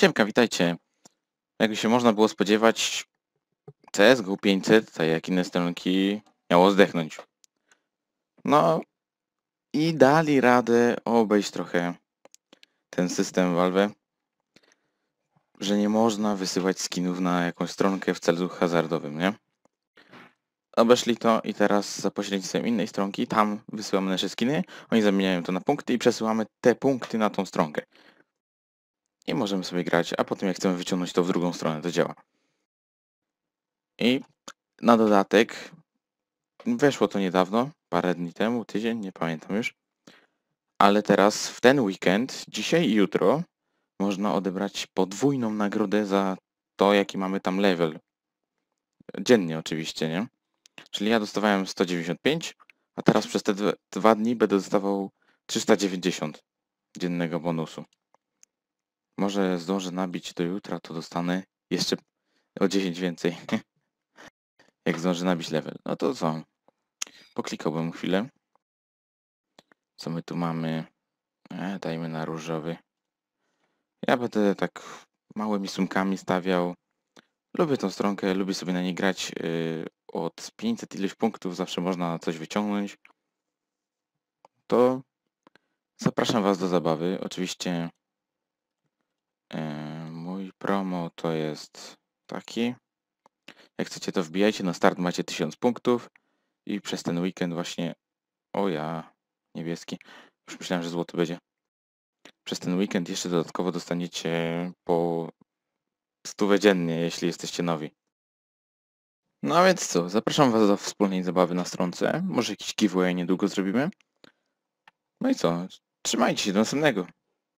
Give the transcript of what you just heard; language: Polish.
Siemka, witajcie. Jakby się można było spodziewać, CSGO 500, tak jak inne stronki, miało zdechnąć. No i dali radę obejść trochę ten system Valve, że nie można wysyłać skinów na jakąś stronkę w celu hazardowym, nie? Obeszli to i teraz za pośrednictwem innej stronki, tam wysyłamy nasze skiny, oni zamieniają to na punkty i przesyłamy te punkty na tą stronkę i możemy sobie grać, a potem jak chcemy wyciągnąć to w drugą stronę, to działa. I na dodatek, weszło to niedawno, parę dni temu, tydzień, nie pamiętam już, ale teraz w ten weekend, dzisiaj i jutro, można odebrać podwójną nagrodę za to, jaki mamy tam level. Dziennie oczywiście, nie? Czyli ja dostawałem 195, a teraz przez te dwa dni będę dostawał 390 dziennego bonusu. Może zdążę nabić do jutra, to dostanę jeszcze o 10 więcej. Jak zdążę nabić level. No to co? Poklikałbym chwilę. Co my tu mamy? E, dajmy na różowy. Ja będę tak małymi sumkami stawiał. Lubię tą stronkę, lubię sobie na niej grać. Y, od 500 ileś punktów zawsze można coś wyciągnąć. To zapraszam Was do zabawy. Oczywiście Mój promo to jest taki. Jak chcecie to wbijajcie, na start macie 1000 punktów i przez ten weekend właśnie... O ja, niebieski. Już myślałem, że złoty będzie. Przez ten weekend jeszcze dodatkowo dostaniecie po stówę dziennie, jeśli jesteście nowi. No a więc co, zapraszam Was do wspólnej zabawy na stronce. Może jakiś giveaway niedługo zrobimy. No i co, trzymajcie się, do następnego.